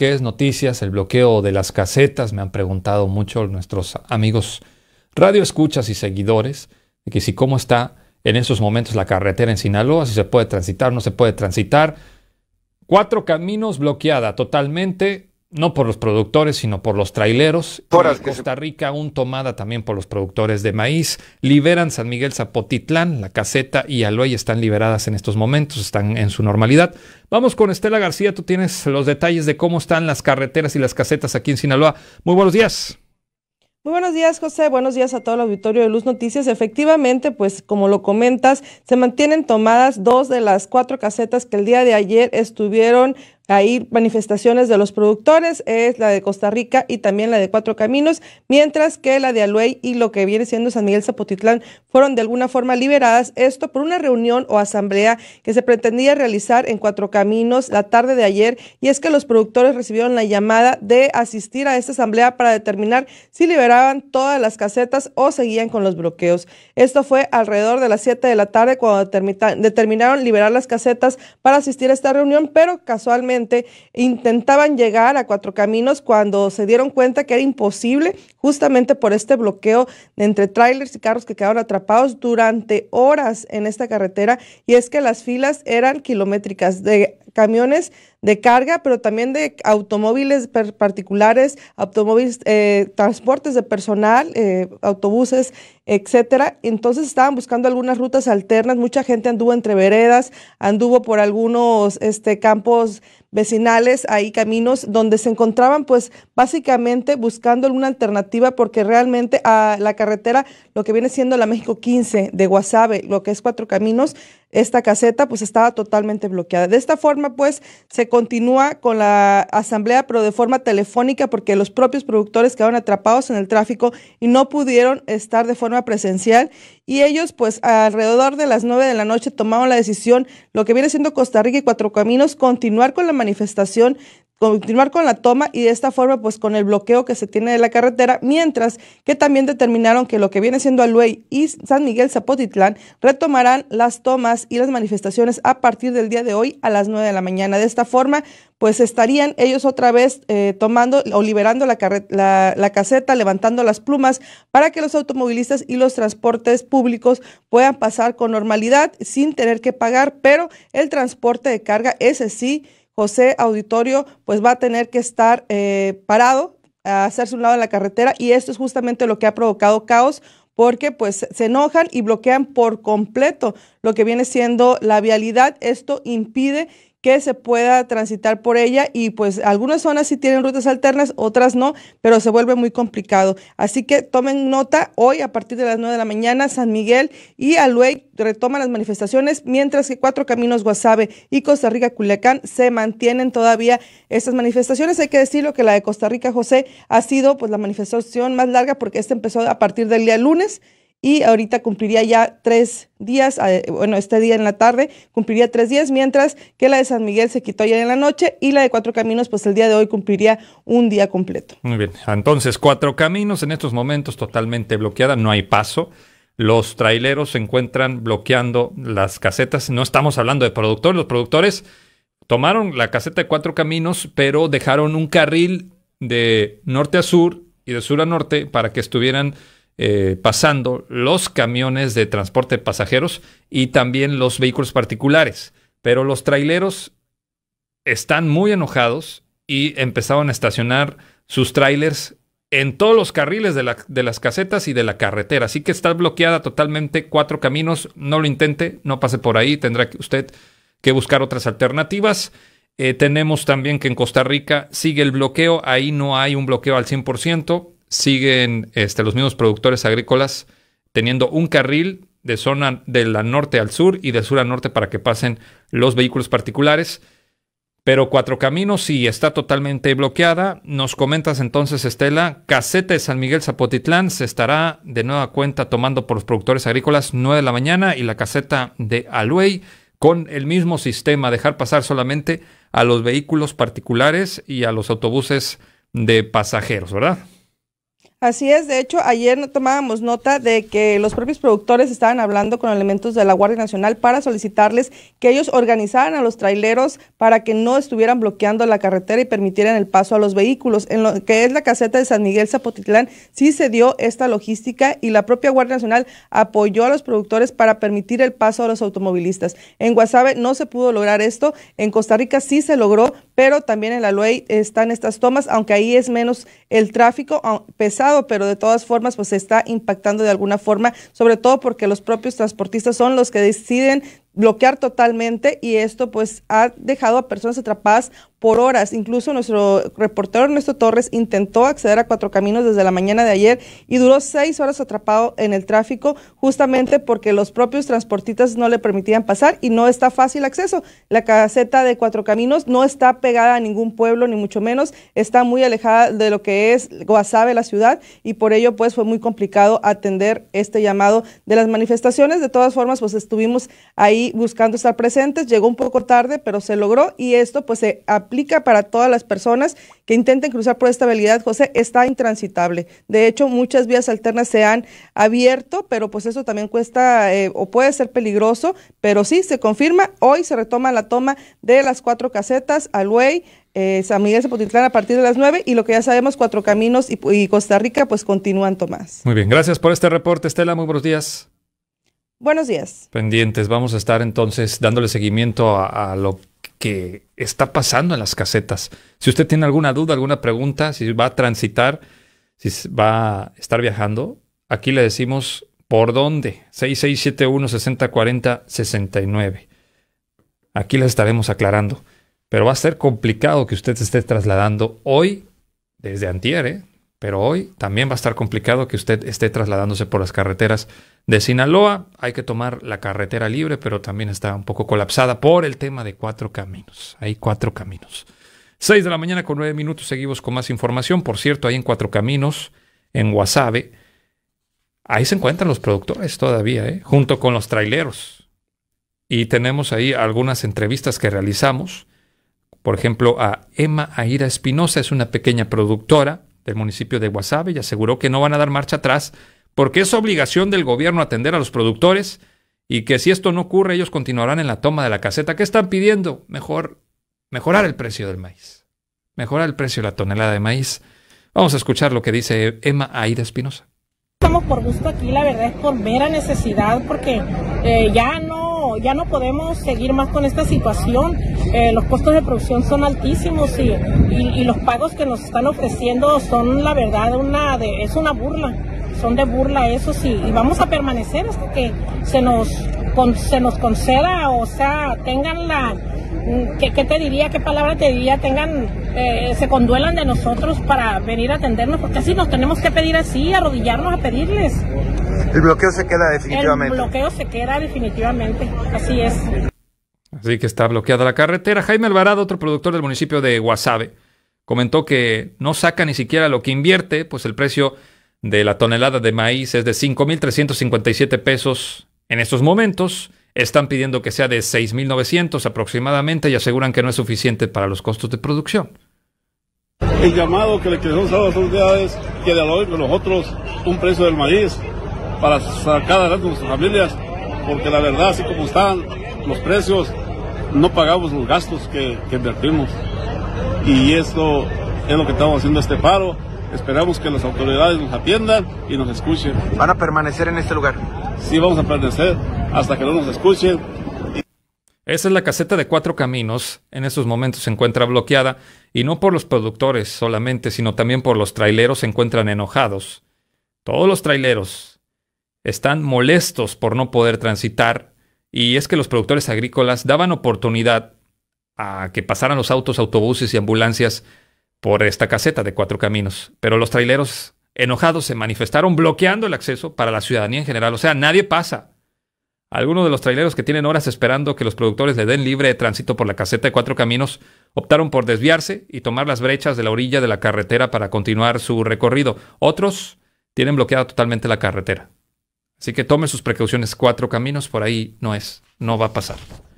es noticias, el bloqueo de las casetas, me han preguntado mucho nuestros amigos radio escuchas y seguidores, de que si cómo está en esos momentos la carretera en Sinaloa, si se puede transitar, no se puede transitar. Cuatro caminos bloqueada totalmente no por los productores, sino por los traileros. por Costa Rica, aún tomada también por los productores de maíz. Liberan San Miguel Zapotitlán, La Caseta y Aloy están liberadas en estos momentos, están en su normalidad. Vamos con Estela García, tú tienes los detalles de cómo están las carreteras y las casetas aquí en Sinaloa. Muy buenos días. Muy buenos días, José. Buenos días a todo el auditorio de Luz Noticias. Efectivamente, pues como lo comentas, se mantienen tomadas dos de las cuatro casetas que el día de ayer estuvieron hay manifestaciones de los productores, es la de Costa Rica y también la de Cuatro Caminos, mientras que la de Aluey y lo que viene siendo San Miguel Zapotitlán fueron de alguna forma liberadas, esto por una reunión o asamblea que se pretendía realizar en Cuatro Caminos la tarde de ayer, y es que los productores recibieron la llamada de asistir a esta asamblea para determinar si liberaban todas las casetas o seguían con los bloqueos. Esto fue alrededor de las 7 de la tarde cuando determinaron liberar las casetas para asistir a esta reunión, pero casualmente intentaban llegar a Cuatro Caminos cuando se dieron cuenta que era imposible justamente por este bloqueo entre trailers y carros que quedaron atrapados durante horas en esta carretera y es que las filas eran kilométricas de camiones de carga, pero también de automóviles particulares, automóviles, eh, transportes de personal, eh, autobuses, etcétera. Entonces estaban buscando algunas rutas alternas. Mucha gente anduvo entre veredas, anduvo por algunos este, campos vecinales, ahí caminos donde se encontraban pues básicamente buscando alguna alternativa porque realmente a ah, la carretera, lo que viene siendo la México 15 de Guasave, lo que es Cuatro Caminos, esta caseta pues estaba totalmente bloqueada. De esta forma pues se continúa con la asamblea pero de forma telefónica porque los propios productores quedaron atrapados en el tráfico y no pudieron estar de forma presencial y ellos pues alrededor de las nueve de la noche tomaron la decisión, lo que viene siendo Costa Rica y Cuatro Caminos, continuar con la manifestación continuar con la toma y de esta forma pues con el bloqueo que se tiene de la carretera, mientras que también determinaron que lo que viene siendo Aluey y San Miguel Zapotitlán retomarán las tomas y las manifestaciones a partir del día de hoy a las 9 de la mañana. De esta forma pues estarían ellos otra vez eh, tomando o liberando la, la caseta, levantando las plumas para que los automovilistas y los transportes públicos puedan pasar con normalidad sin tener que pagar, pero el transporte de carga, ese sí, José Auditorio pues va a tener que estar eh, parado, a hacerse un lado de la carretera y esto es justamente lo que ha provocado caos porque pues se enojan y bloquean por completo lo que viene siendo la vialidad. Esto impide que se pueda transitar por ella y pues algunas zonas sí tienen rutas alternas, otras no, pero se vuelve muy complicado. Así que tomen nota, hoy a partir de las 9 de la mañana San Miguel y Aluey retoman las manifestaciones, mientras que Cuatro Caminos Guasave y Costa Rica Culiacán se mantienen todavía estas manifestaciones. Hay que decirlo que la de Costa Rica José ha sido pues la manifestación más larga porque esta empezó a partir del día lunes y ahorita cumpliría ya tres días, eh, bueno, este día en la tarde cumpliría tres días, mientras que la de San Miguel se quitó ayer en la noche y la de Cuatro Caminos, pues el día de hoy cumpliría un día completo. Muy bien, entonces Cuatro Caminos en estos momentos totalmente bloqueada, no hay paso. Los traileros se encuentran bloqueando las casetas. No estamos hablando de productores. Los productores tomaron la caseta de cuatro caminos, pero dejaron un carril de norte a sur y de sur a norte para que estuvieran eh, pasando los camiones de transporte de pasajeros y también los vehículos particulares. Pero los traileros están muy enojados y empezaron a estacionar sus trailers en todos los carriles de, las casetas y de la carretera. Así que está bloqueada totalmente cuatro caminos. No lo intente, no pase por ahí. Tendrá usted que buscar otras alternativas. Eh, tenemos también que en Costa Rica sigue el bloqueo. Ahí no hay un bloqueo al 100% siguen este, los mismos productores agrícolas teniendo un carril de zona de la norte al sur y de sur a norte para que pasen los vehículos particulares. Pero Cuatro Caminos y está totalmente bloqueada. Nos comentas entonces, Estela, caseta de San Miguel Zapotitlán se estará de nueva cuenta tomando por los productores agrícolas 9 de la mañana y la caseta de Aluey con el mismo sistema, dejar pasar solamente a los vehículos particulares y a los autobuses de pasajeros, ¿verdad? Así es, de hecho, ayer tomábamos nota de que los propios productores estaban hablando con elementos de la Guardia Nacional para solicitarles que ellos organizaran a los traileros para que no estuvieran bloqueando la carretera y permitieran el paso a los vehículos. En lo que es la caseta de San Miguel Zapotitlán, sí se dio esta logística y la propia Guardia Nacional apoyó a los productores para permitir el paso a los automovilistas. En Guasave no se pudo lograr esto, en Costa Rica sí se logró, pero también en la ley están estas tomas, aunque ahí es menos el tráfico pesado pero de todas formas pues se está impactando de alguna forma, sobre todo porque los propios transportistas son los que deciden bloquear totalmente y esto pues ha dejado a personas atrapadas por horas. Incluso nuestro reportero Ernesto Torres intentó acceder a Cuatro Caminos desde la mañana de ayer y duró seis horas atrapado en el tráfico justamente porque los propios transportistas no le permitían pasar y no está fácil acceso. La caseta de Cuatro Caminos no está pegada a ningún pueblo, ni mucho menos, está muy alejada de lo que es Guasave, la ciudad, y por ello pues fue muy complicado atender este llamado de las manifestaciones. De todas formas, pues estuvimos ahí buscando estar presentes, llegó un poco tarde, pero se logró y esto pues se aplica para todas las personas que intenten cruzar por esta habilidad, José, está intransitable. De hecho, muchas vías alternas se han abierto, pero pues eso también cuesta eh, o puede ser peligroso, pero sí, se confirma. Hoy se retoma la toma de las cuatro casetas, al eh, San Miguel Potitlán a partir de las nueve, y lo que ya sabemos, Cuatro Caminos y, Costa Rica, pues continúan, Tomás. Muy bien, gracias por este reporte, Estela, muy buenos días. Buenos días. Pendientes, vamos a estar entonces dándole seguimiento a, a lo que está pasando en las casetas. Si usted tiene alguna duda, alguna pregunta, si va a transitar, si va a estar viajando, aquí le decimos por dónde. 6671-6040-69. Aquí les estaremos aclarando. Pero va a ser complicado que usted se esté trasladando hoy desde Antier, ¿eh? pero hoy también va a estar complicado que usted esté trasladándose por las carreteras de Sinaloa. Hay que tomar la carretera libre, pero también está un poco colapsada por el tema de cuatro caminos. Hay cuatro caminos. Seis de la mañana con nueve minutos seguimos con más información. Por cierto, ahí en Cuatro Caminos, en Guasave, ahí se encuentran los productores todavía, ¿eh? junto con los traileros. Y tenemos ahí algunas entrevistas que realizamos. Por ejemplo, a Emma Aira Espinosa, es una pequeña productora del municipio de Guasave y aseguró que no van a dar marcha atrás porque es obligación del gobierno atender a los productores y que si esto no ocurre ellos continuarán en la toma de la caseta. ¿Qué están pidiendo? Mejor mejorar el precio del maíz. Mejorar el precio de la tonelada de maíz. Vamos a escuchar lo que dice Emma Aida Espinosa. Estamos por gusto aquí, la verdad es por mera necesidad porque eh, ya no ya no podemos seguir más con esta situación. Eh, los costos de producción son altísimos y, los pagos que nos están ofreciendo son, la verdad, una de, es una burla. Son de burla eso sí, y vamos a permanecer hasta que se nos, se nos conceda, o sea, tengan la, ¿Qué, te diría? ¿Qué palabra te diría? Tengan, eh, se conduelan de nosotros para venir a atendernos, porque así nos tenemos que pedir así, arrodillarnos a pedirles. El bloqueo se queda definitivamente. El bloqueo se queda definitivamente, así es. Así que está bloqueada la carretera. Jaime Alvarado, otro productor del municipio de Guasave, comentó que no saca ni siquiera lo que invierte, pues el precio de la tonelada de maíz es de 5.357 pesos en estos momentos. Están pidiendo que sea de 6.900 aproximadamente y aseguran que no es suficiente para los costos de producción. El llamado que le queremos a las autoridades que de con nosotros un precio del maíz para sacar adelante nuestras familias, porque la verdad, así como están los precios, no pagamos los gastos que, que invertimos. Y esto es lo que estamos haciendo este paro. Esperamos que las autoridades nos atiendan y nos escuchen. ¿Van a permanecer en este lugar? Sí, vamos a permanecer hasta que no nos escuchen. Esa es la caseta de Cuatro Caminos. En estos momentos se encuentra bloqueada y no por los productores solamente, sino también por los traileros se encuentran enojados. Todos los traileros están molestos por no poder transitar y es que los productores agrícolas daban oportunidad a que pasaran los autos, autobuses y ambulancias por esta caseta de cuatro caminos, pero los traileros enojados se manifestaron bloqueando el acceso para la ciudadanía en general, o sea, nadie pasa. Algunos de los traileros que tienen horas esperando que los productores le den libre de tránsito por la caseta de cuatro caminos optaron por desviarse y tomar las brechas de la orilla de la carretera para continuar su recorrido. Otros tienen bloqueada totalmente la carretera. Así que tome sus precauciones. Cuatro caminos por ahí no es, no va a pasar.